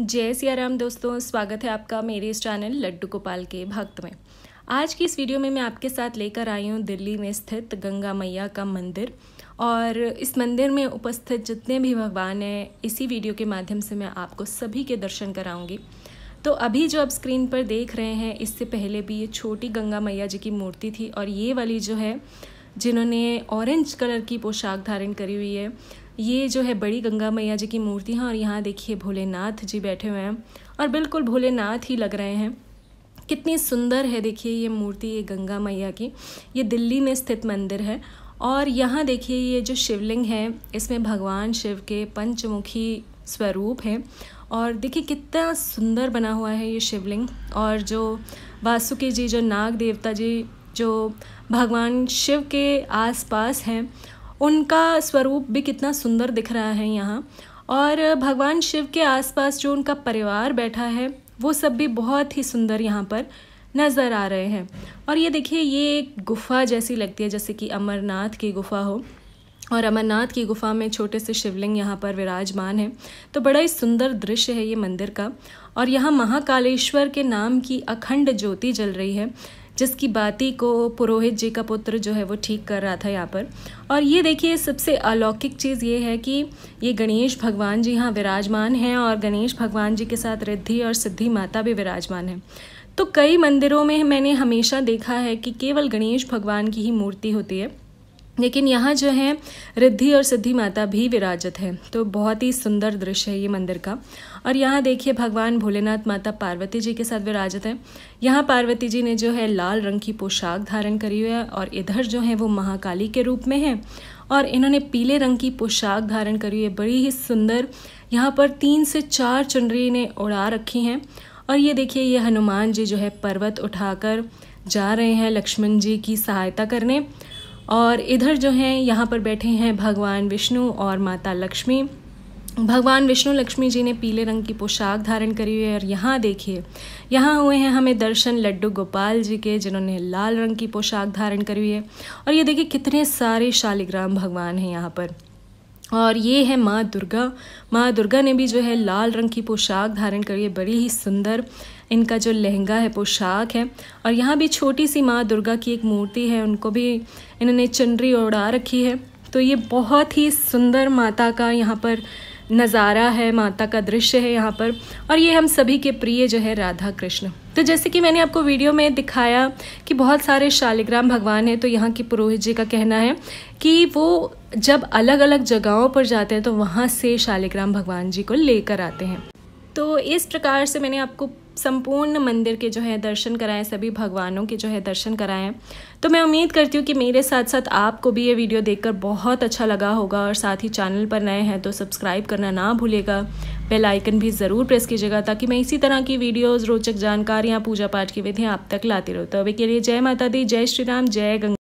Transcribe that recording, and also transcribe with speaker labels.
Speaker 1: जय सियाराम दोस्तों स्वागत है आपका मेरे इस चैनल लड्डू गोपाल के भक्त में आज की इस वीडियो में मैं आपके साथ लेकर आई हूँ दिल्ली में स्थित गंगा मैया का मंदिर और इस मंदिर में उपस्थित जितने भी भगवान हैं इसी वीडियो के माध्यम से मैं आपको सभी के दर्शन कराऊँगी तो अभी जो आप स्क्रीन पर देख रहे हैं इससे पहले भी ये छोटी गंगा मैया जी की मूर्ति थी और ये वाली जो है जिन्होंने ऑरेंज कलर की पोशाक धारण करी हुई है ये जो है बड़ी गंगा मैया जी की मूर्ति है और यहाँ देखिए भोलेनाथ जी बैठे हुए हैं और बिल्कुल भोलेनाथ ही लग रहे हैं कितनी सुंदर है देखिए ये मूर्ति ये गंगा मैया की ये दिल्ली में स्थित मंदिर है और यहाँ देखिए ये जो शिवलिंग है इसमें भगवान शिव के पंचमुखी स्वरूप है और देखिए कितना सुंदर बना हुआ है ये शिवलिंग और जो वासुकी जी जो नाग देवता जी जो भगवान शिव के आसपास हैं उनका स्वरूप भी कितना सुंदर दिख रहा है यहाँ और भगवान शिव के आसपास जो उनका परिवार बैठा है वो सब भी बहुत ही सुंदर यहाँ पर नज़र आ रहे हैं और ये देखिए ये एक गुफ़ा जैसी लगती है जैसे कि अमरनाथ की गुफ़ा हो और अमरनाथ की गुफा में छोटे से शिवलिंग यहाँ पर विराजमान है तो बड़ा ही सुंदर दृश्य है ये मंदिर का और यहाँ महाकालेश्वर के नाम की अखंड ज्योति जल रही है जिसकी बाती को पुरोहित जी का पुत्र जो है वो ठीक कर रहा था यहाँ पर और ये देखिए सबसे अलौकिक चीज़ ये है कि ये गणेश भगवान जी यहाँ विराजमान हैं और गणेश भगवान जी के साथ रिद्धि और सिद्धि माता भी विराजमान है तो कई मंदिरों में मैंने हमेशा देखा है कि केवल गणेश भगवान की ही मूर्ति होती है लेकिन यहाँ जो है रिद्धि और सिद्धि माता भी विराजत हैं तो बहुत ही सुंदर दृश्य है ये मंदिर का और यहाँ देखिए भगवान भोलेनाथ माता पार्वती जी के साथ विराजत हैं यहाँ पार्वती जी ने जो है लाल रंग की पोशाक धारण करी हुई है और इधर जो है वो महाकाली के रूप में है और इन्होंने पीले रंग की पोशाक धारण करी हुई है बड़ी ही सुंदर यहाँ पर तीन से चार चुनरी ने उड़ा रखी हैं और ये देखिए ये हनुमान जी जो है पर्वत उठाकर जा रहे हैं लक्ष्मण जी की सहायता करने और इधर जो हैं यहाँ पर बैठे हैं भगवान विष्णु और माता लक्ष्मी भगवान विष्णु लक्ष्मी जी ने पीले रंग की पोशाक धारण करी हुई है और यहाँ देखिए यहाँ हुए हैं हमें दर्शन लड्डू गोपाल जी के जिन्होंने लाल रंग की पोशाक धारण करी हुई है और ये देखिए कितने सारे शालिग्राम भगवान हैं यहाँ पर और ये है माँ दुर्गा माँ दुर्गा ने भी जो है लाल रंग की पोशाक धारण करी है बड़ी ही सुंदर इनका जो लहंगा है पोशाक है और यहाँ भी छोटी सी माँ दुर्गा की एक मूर्ति है उनको भी इन्होंने चुनरी ओढ़ा रखी है तो ये बहुत ही सुंदर माता का यहाँ पर नज़ारा है माता का दृश्य है यहाँ पर और ये हम सभी के प्रिय जो है राधा कृष्ण तो जैसे कि मैंने आपको वीडियो में दिखाया कि बहुत सारे शालिग्राम भगवान हैं तो यहाँ की पुरोहित जी का कहना है कि वो जब अलग अलग जगहों पर जाते हैं तो वहाँ से शालिग्राम भगवान जी को लेकर आते हैं तो इस प्रकार से मैंने आपको संपूर्ण मंदिर के जो है दर्शन कराएं सभी भगवानों के जो है दर्शन कराएं तो मैं उम्मीद करती हूँ कि मेरे साथ साथ आपको भी ये वीडियो देखकर बहुत अच्छा लगा होगा और साथ ही चैनल पर नए हैं तो सब्सक्राइब करना ना भूलेगा बेल आइकन भी ज़रूर प्रेस कीजिएगा ताकि मैं इसी तरह की वीडियोज़ रोचक जानकारियाँ पूजा पाठ की विधियाँ आप तक लाती रहूँ तो अभी के लिए जय माता दी जय श्री राम जय गंगा